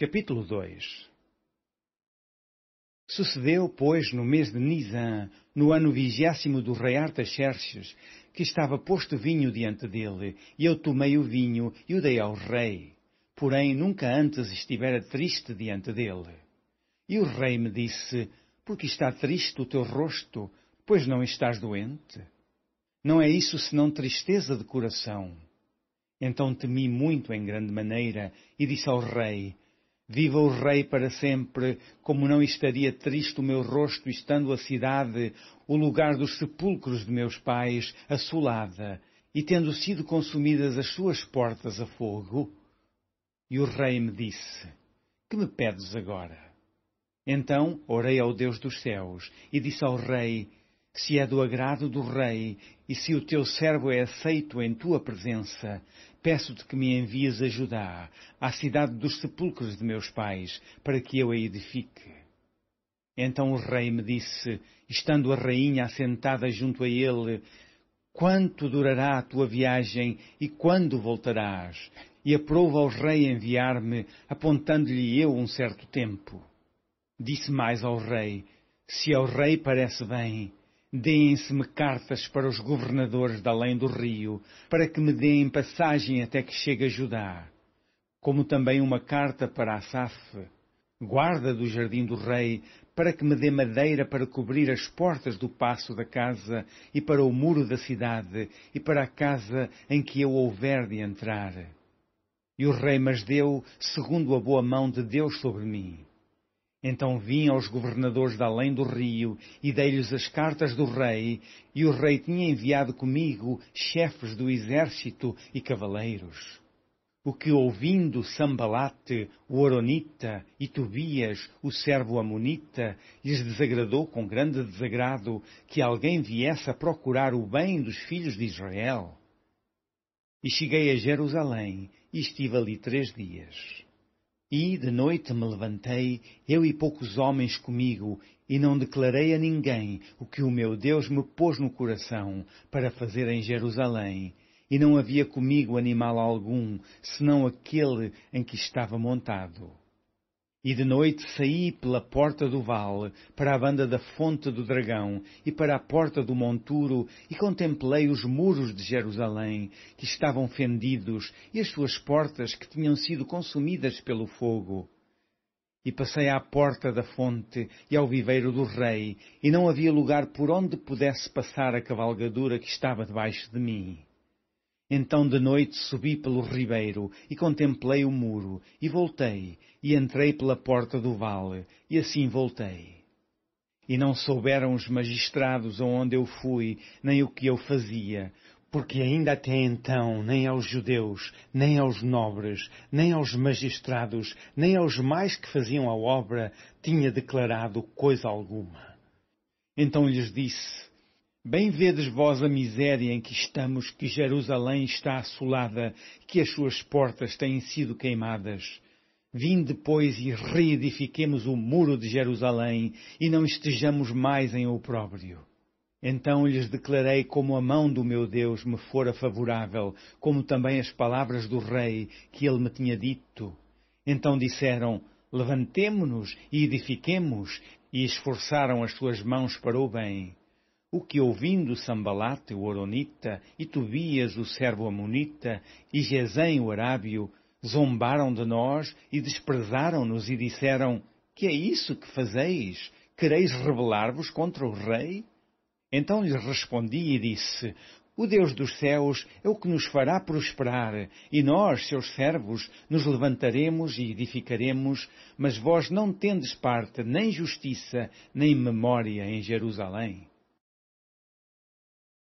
Capítulo 2 Sucedeu, pois, no mês de Nisan, no ano vigésimo do rei Artaxerxes, que estava posto vinho diante dele, e eu tomei o vinho e o dei ao rei, porém nunca antes estivera triste diante dele. E o rei me disse, Porque está triste o teu rosto, pois não estás doente? Não é isso senão tristeza de coração. Então temi muito em grande maneira, e disse ao rei, Viva o Rei para sempre, como não estaria triste o meu rosto, estando a cidade, o lugar dos sepulcros de meus pais, assolada, e tendo sido consumidas as suas portas a fogo? E o Rei me disse: Que me pedes agora? Então orei ao Deus dos céus e disse ao Rei: Se é do agrado do Rei, e se o teu servo é aceito em tua presença, Peço-te que me envies a Judá, à cidade dos sepulcros de meus pais, para que eu a edifique. Então o rei me disse, estando a rainha assentada junto a ele, Quanto durará a tua viagem e quando voltarás? E aprova ao rei enviar-me, apontando-lhe eu um certo tempo. Disse mais ao rei, Se ao rei parece bem, Deem-se-me cartas para os governadores de além do rio, para que me deem passagem até que chegue a Judá, como também uma carta para Asaf, guarda do jardim do rei, para que me dê madeira para cobrir as portas do passo da casa e para o muro da cidade e para a casa em que eu houver de entrar. E o rei mas deu, segundo a boa mão de Deus sobre mim. Então vim aos governadores da além do rio e dei-lhes as cartas do rei, e o rei tinha enviado comigo chefes do exército e cavaleiros. O que ouvindo Sambalate, o Oronita, e Tobias, o servo Amonita, lhes desagradou com grande desagrado que alguém viesse a procurar o bem dos filhos de Israel. E cheguei a Jerusalém e estive ali três dias. E, de noite, me levantei, eu e poucos homens comigo, e não declarei a ninguém o que o meu Deus me pôs no coração para fazer em Jerusalém. E não havia comigo animal algum, senão aquele em que estava montado. E de noite saí pela porta do vale, para a banda da fonte do dragão e para a porta do monturo, e contemplei os muros de Jerusalém, que estavam fendidos, e as suas portas que tinham sido consumidas pelo fogo. E passei à porta da fonte e ao viveiro do rei, e não havia lugar por onde pudesse passar a cavalgadura que estava debaixo de mim. Então de noite subi pelo ribeiro e contemplei o muro, e voltei, e entrei pela porta do vale, e assim voltei. E não souberam os magistrados aonde eu fui, nem o que eu fazia, porque ainda até então nem aos judeus, nem aos nobres, nem aos magistrados, nem aos mais que faziam a obra tinha declarado coisa alguma. Então lhes disse, Bem vedes vós a miséria em que estamos, que Jerusalém está assolada, que as suas portas têm sido queimadas. Vinde, pois, e reedifiquemos o muro de Jerusalém, e não estejamos mais em opróbrio. Então lhes declarei como a mão do meu Deus me fora favorável, como também as palavras do rei que ele me tinha dito. Então disseram, levantemo-nos e edifiquemos, e esforçaram as suas mãos para o bem o que ouvindo Sambalate, o Oronita, e Tobias, o servo Amonita, e Gesem, o Arábio, zombaram de nós e desprezaram-nos e disseram, que é isso que fazeis? Quereis rebelar-vos contra o rei? Então lhes respondi e disse, o Deus dos céus é o que nos fará prosperar, e nós, seus servos, nos levantaremos e edificaremos, mas vós não tendes parte nem justiça, nem memória em Jerusalém.